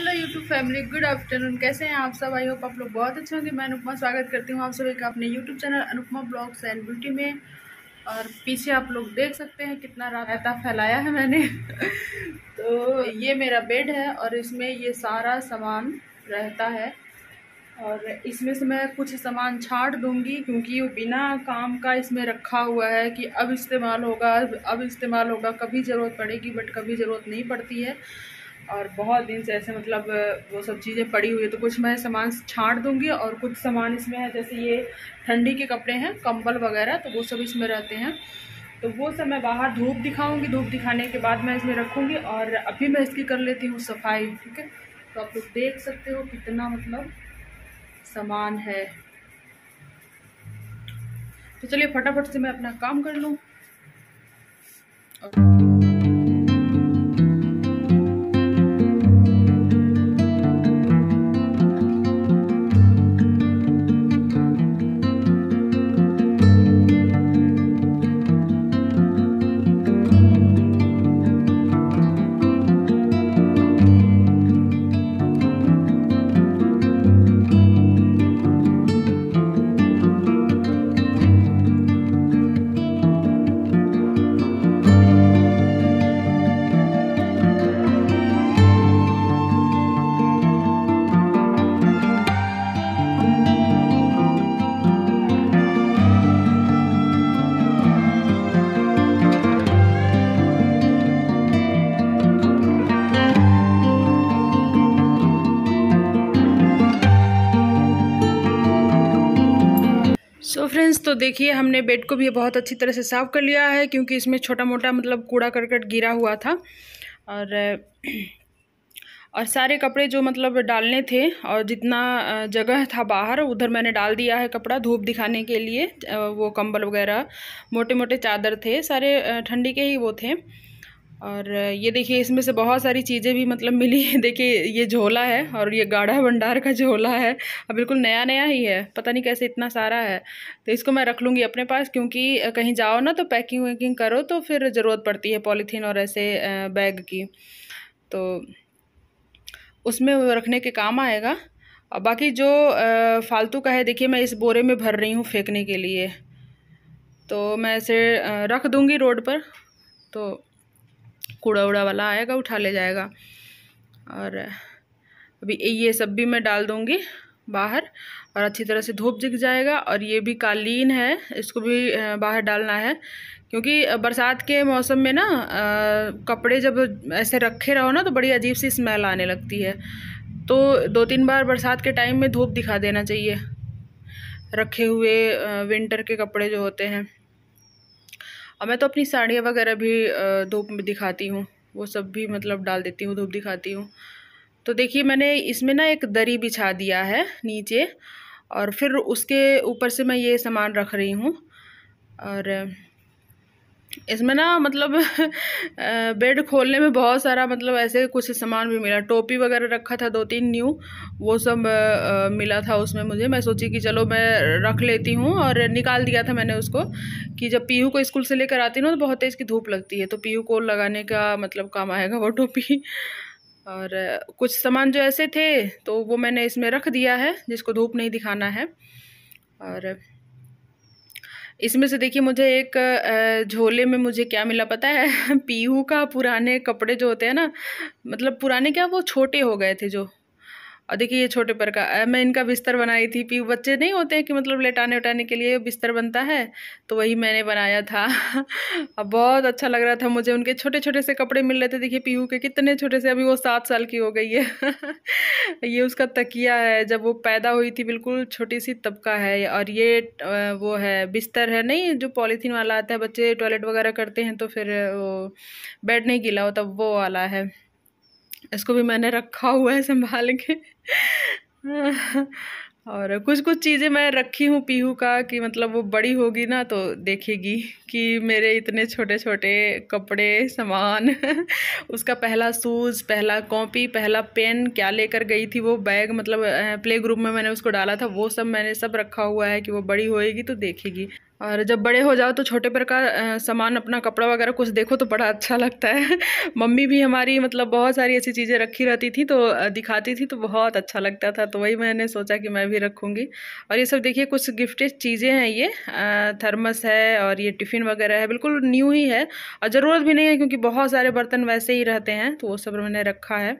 hello YouTube family good afternoon कैसे हैं आप सब आई होप आप लोग बहुत अच्छे होंगे मैं अनुपमा स्वागत करती हूँ आप सभी का अपने YouTube channel Anupama blogs and beauty में और पीछे आप लोग देख सकते हैं कितना रायता फैलाया है मैंने तो ये मेरा बेड है और इसमें ये सारा सामान रहता है और इसमें से मैं कुछ सामान छाट दूंगी क्योंकि वो बिना काम का इसमें रखा हुआ है कि अब इस्तेमाल होगा अब इस्तेमाल होगा कभी ज़रूरत पड़ेगी बट कभी ज़रूरत नहीं पड़ती है और बहुत दिन से ऐसे मतलब वो सब चीज़ें पड़ी हुई है तो कुछ मैं सामान छाँट दूँगी और कुछ सामान इसमें है जैसे ये ठंडी के कपड़े हैं कंबल वगैरह तो वो सब इसमें रहते हैं तो वो सब मैं बाहर धूप दिखाऊंगी धूप दिखाने के बाद मैं इसमें रखूँगी और अभी मैं इसकी कर लेती हूँ सफाई ठीक है तो आप लोग देख सकते हो कितना मतलब सामान है तो चलिए फटाफट से मैं अपना काम कर लूँ और फ्रेंड्स तो देखिए हमने बेड को भी बहुत अच्छी तरह से साफ़ कर लिया है क्योंकि इसमें छोटा मोटा मतलब कूड़ा करकट गिरा हुआ था और और सारे कपड़े जो मतलब डालने थे और जितना जगह था बाहर उधर मैंने डाल दिया है कपड़ा धूप दिखाने के लिए वो कंबल वगैरह मोटे मोटे चादर थे सारे ठंडी के ही वो थे और ये देखिए इसमें से बहुत सारी चीज़ें भी मतलब मिली देखिए ये झोला है और ये गाढ़ा भंडार का झोला है और बिल्कुल नया नया ही है पता नहीं कैसे इतना सारा है तो इसको मैं रख लूँगी अपने पास क्योंकि कहीं जाओ ना तो पैकिंग वैकिंग करो तो फिर ज़रूरत पड़ती है पॉलीथीन और ऐसे बैग की तो उसमें रखने के काम आएगा और बाकी जो फालतू का है देखिए मैं इस बोरे में भर रही हूँ फेंकने के लिए तो मैं इसे रख दूँगी रोड पर तो कूड़ा उड़ा वाला आएगा उठा ले जाएगा और अभी ये सब भी मैं डाल दूँगी बाहर और अच्छी तरह से धूप दिख जाएगा और ये भी कालीन है इसको भी बाहर डालना है क्योंकि बरसात के मौसम में ना कपड़े जब ऐसे रखे रहो ना तो बड़ी अजीब सी स्मेल आने लगती है तो दो तीन बार बरसात के टाइम में धूप दिखा देना चाहिए रखे हुए विंटर के कपड़े जो होते हैं और मैं तो अपनी साड़ियाँ वगैरह भी धूप में दिखाती हूँ वो सब भी मतलब डाल देती हूँ धूप दिखाती हूँ तो देखिए मैंने इसमें ना एक दरी बिछा दिया है नीचे और फिर उसके ऊपर से मैं ये सामान रख रही हूँ और इसमें ना मतलब बेड खोलने में बहुत सारा मतलब ऐसे कुछ सामान भी मिला टोपी वगैरह रखा था दो तीन न्यू वो सब आ, मिला था उसमें मुझे मैं सोची कि चलो मैं रख लेती हूँ और निकाल दिया था मैंने उसको कि जब पीहू को स्कूल से लेकर आती हूँ तो बहुत तेज़ की धूप लगती है तो पीहू को लगाने का मतलब काम आएगा वो टोपी और कुछ सामान जो ऐसे थे तो वो मैंने इसमें रख दिया है जिसको धूप नहीं दिखाना है और इसमें से देखिए मुझे एक झोले में मुझे क्या मिला पता है पीहू का पुराने कपड़े जो होते हैं ना मतलब पुराने क्या वो छोटे हो गए थे जो और देखिए ये छोटे पर का मैं इनका बिस्तर बनाई थी पी बच्चे नहीं होते हैं कि मतलब लेटाने उटाने के लिए बिस्तर बनता है तो वही मैंने बनाया था अब बहुत अच्छा लग रहा था मुझे उनके छोटे छोटे से कपड़े मिल रहे थे देखिए पीहू के कितने छोटे से अभी वो सात साल की हो गई है ये उसका तकिया है जब वो पैदा हुई थी बिल्कुल छोटी सी तबका है और ये वो है बिस्तर है नहीं जो पॉलीथीन वाला आता है बच्चे टॉयलेट वगैरह करते हैं तो फिर वो बेड नहीं गीला होता वो वाला है इसको भी मैंने रखा हुआ है संभाल के और कुछ कुछ चीज़ें मैं रखी हूँ पीहू का कि मतलब वो बड़ी होगी ना तो देखेगी कि मेरे इतने छोटे छोटे कपड़े सामान उसका पहला सूज़ पहला कॉपी पहला पेन क्या लेकर गई थी वो बैग मतलब प्ले ग्रुप में मैंने उसको डाला था वो सब मैंने सब रखा हुआ है कि वो बड़ी होएगी तो देखेगी और जब बड़े हो जाओ तो छोटे पर का सामान अपना कपड़ा वगैरह कुछ देखो तो बड़ा अच्छा लगता है मम्मी भी हमारी मतलब बहुत सारी ऐसी चीज़ें रखी रहती थी तो दिखाती थी तो बहुत अच्छा लगता था तो वही मैंने सोचा कि मैं भी रखूँगी और ये सब देखिए कुछ गिफ्टेड चीज़ें हैं ये थर्मस है और ये टिफ़िन वगैरह है बिल्कुल न्यू ही है और ज़रूरत भी नहीं है क्योंकि बहुत सारे बर्तन वैसे ही रहते हैं तो वो सब मैंने रखा है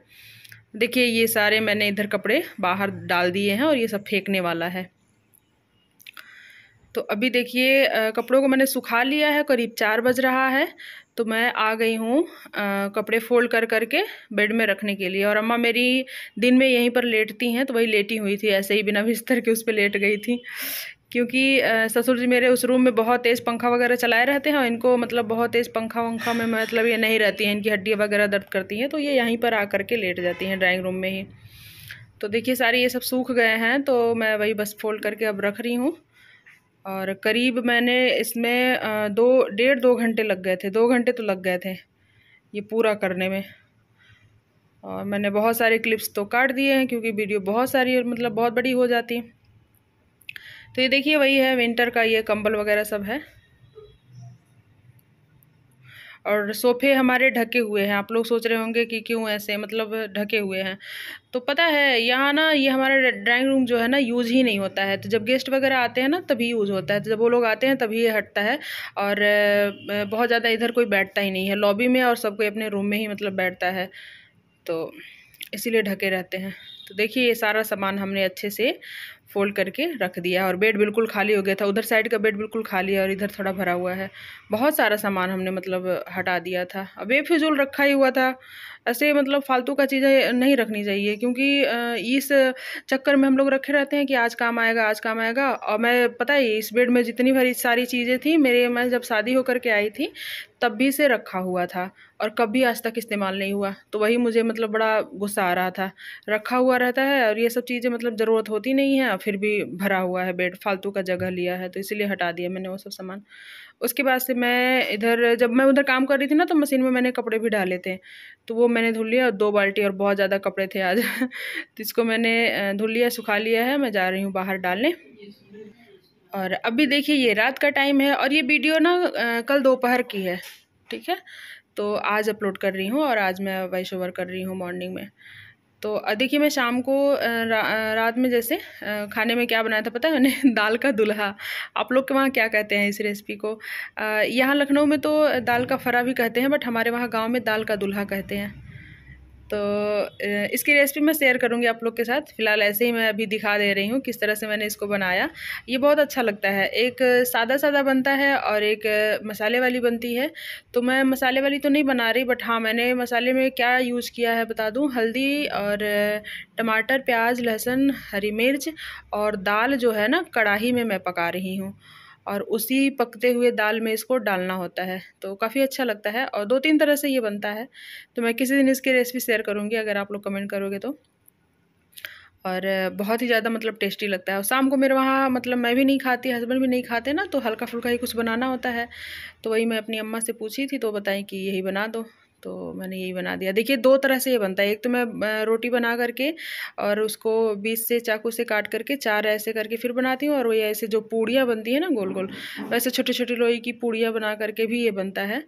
देखिए ये सारे मैंने इधर कपड़े बाहर डाल दिए हैं और ये सब फेंकने वाला है तो अभी देखिए कपड़ों को मैंने सुखा लिया है करीब चार बज रहा है तो मैं आ गई हूँ कपड़े फोल्ड कर करके बेड में रखने के लिए और अम्मा मेरी दिन में यहीं पर लेटती हैं तो वही लेटी हुई थी ऐसे ही बिना बिस्तर के उस पर लेट गई थी क्योंकि ससुर जी मेरे उस रूम में बहुत तेज़ पंखा वगैरह चलाए रहते हैं और इनको मतलब बहुत तेज़ पंखा वंखा में मतलब ये नहीं रहती हैं इनकी हड्डियाँ वगैरह दर्द करती हैं तो ये यहीं पर आ करके लेट जाती हैं ड्राइंग रूम में ही तो देखिए सारे ये सब सूख गए हैं तो मैं वही बस फोल्ड करके अब रख रही हूँ और करीब मैंने इसमें दो डेढ़ दो घंटे लग गए थे दो घंटे तो लग गए थे ये पूरा करने में और मैंने बहुत सारे क्लिप्स तो काट दिए हैं क्योंकि वीडियो बहुत सारी मतलब बहुत बड़ी हो जाती तो ये देखिए वही है विंटर का ये कंबल वगैरह सब है और सोफ़े हमारे ढके हुए हैं आप लोग सोच रहे होंगे कि क्यों ऐसे मतलब ढके हुए हैं तो पता है यहाँ ना ये हमारा ड्राइंग रूम जो है ना यूज़ ही नहीं होता है तो जब गेस्ट वगैरह आते हैं ना तभी यूज़ होता है तो जब वो लोग आते हैं तभी ये हटता है और बहुत ज़्यादा इधर कोई बैठता ही नहीं है लॉबी में और सब कोई अपने रूम में ही मतलब बैठता है तो इसीलिए ढके रहते हैं तो देखिए ये सारा सामान हमने अच्छे से फोल्ड करके रख दिया और बेड बिल्कुल खाली हो गया था उधर साइड का बेड बिल्कुल खाली है और इधर थोड़ा भरा हुआ है बहुत सारा सामान हमने मतलब हटा दिया था अब बेफिजूल रखा ही हुआ था ऐसे मतलब फालतू का चीज़ें नहीं रखनी चाहिए क्योंकि इस चक्कर में हम लोग रखे रहते हैं कि आज काम आएगा आज काम आएगा और मैं पता ही इस बेड में जितनी भरी सारी चीज़ें थी मेरे मैं जब शादी होकर के आई थी तब भी से रखा हुआ था और कभी आज तक इस्तेमाल नहीं हुआ तो वही मुझे मतलब बड़ा गुस्सा आ रहा था रखा हुआ रहता है और ये सब चीज़ें मतलब ज़रूरत होती नहीं है फिर भी भरा हुआ है बेड फालतू का जगह लिया है तो इसीलिए हटा दिया मैंने वो सब सामान उसके बाद से मैं इधर जब मैं उधर काम कर रही थी ना तो मशीन में मैंने कपड़े भी डाले थे तो वो मैंने धुल लिया दो बाल्टी और बहुत ज़्यादा कपड़े थे आज तो इसको मैंने धुल लिया सुखा लिया है मैं जा रही हूँ बाहर डालने और अभी देखिए ये रात का टाइम है और ये वीडियो ना कल दोपहर की है ठीक है तो आज अपलोड कर रही हूँ और आज मैं वॉइस ओवर कर रही हूँ मॉर्निंग में तो देखिए मैं शाम को रा, रात में जैसे खाने में क्या बनाया था पता है मैंने दाल का दुल्हा आप लोग के वहाँ क्या कहते हैं इस रेसिपी को यहाँ लखनऊ में तो दाल का फरा भी कहते हैं बट हमारे वहाँ गाँव में दाल का दुल्हा कहते हैं तो इसकी रेसिपी मैं शेयर करूँगी आप लोग के साथ फ़िलहाल ऐसे ही मैं अभी दिखा दे रही हूँ किस तरह से मैंने इसको बनाया ये बहुत अच्छा लगता है एक सादा सादा बनता है और एक मसाले वाली बनती है तो मैं मसाले वाली तो नहीं बना रही बट हाँ मैंने मसाले में क्या यूज़ किया है बता दूँ हल्दी और टमाटर प्याज लहसुन हरी मिर्च और दाल जो है ना कढ़ाही में मैं पका रही हूँ और उसी पकते हुए दाल में इसको डालना होता है तो काफ़ी अच्छा लगता है और दो तीन तरह से ये बनता है तो मैं किसी दिन इसकी रेसिपी शेयर करूँगी अगर आप लोग कमेंट करोगे तो और बहुत ही ज़्यादा मतलब टेस्टी लगता है और शाम को मेरे वहाँ मतलब मैं भी नहीं खाती हस्बैंड भी नहीं खाते ना तो हल्का फुल्का ही कुछ बनाना होता है तो वही मैं अपनी अम्मा से पूछी थी तो बताएं कि यही बना दो तो मैंने यही बना दिया देखिए दो तरह से ये बनता है एक तो मैं रोटी बना करके और उसको बीच से चाकू से काट करके चार ऐसे करके फिर बनाती हूँ और वही ऐसे जो पूड़ियाँ बनती है ना गोल गोल वैसे छोटी छोटी लोई की पूड़ियाँ बना करके भी ये बनता है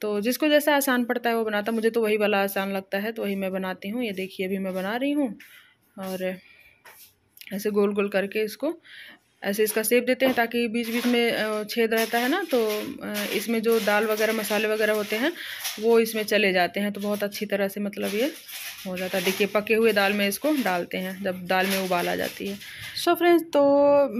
तो जिसको जैसा आसान पड़ता है वो बनाता मुझे तो वही वाला आसान लगता है तो वही मैं बनाती हूँ ये देखिए अभी मैं बना रही हूँ और ऐसे गोल गोल करके इसको ऐसे इसका सेप देते हैं ताकि बीच बीच में छेद रहता है ना तो इसमें जो दाल वगैरह मसाले वगैरह होते हैं वो इसमें चले जाते हैं तो बहुत अच्छी तरह से मतलब ये हो जाता है देखिए पके हुए दाल में इसको डालते हैं जब दाल में उबाल आ जाती है सो so फ्रेंड्स तो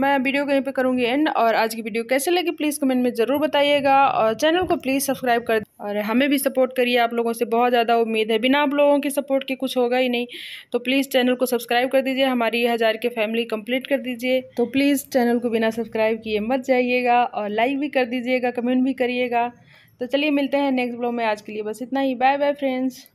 मैं वीडियो कहीं पे करूँगी एंड और आज की वीडियो कैसे लगी प्लीज़ कमेंट में ज़रूर बताइएगा और चैनल को प्लीज़ सब्सक्राइब कर और हमें भी सपोर्ट करिए आप लोगों से बहुत ज़्यादा उम्मीद है बिना आप लोगों के सपोर्ट के कुछ होगा ही नहीं तो प्लीज़ चैनल को सब्सक्राइब कर दीजिए हमारी हज़ार के फैमिली कम्प्लीट कर दीजिए तो प्लीज़ चैनल को बिना सब्सक्राइब किए मत जाइएगा और लाइक भी कर दीजिएगा कमेंट भी करिएगा तो चलिए मिलते हैं नेक्स्ट ब्लॉग में आज के लिए बस इतना ही बाय बाय फ्रेंड्स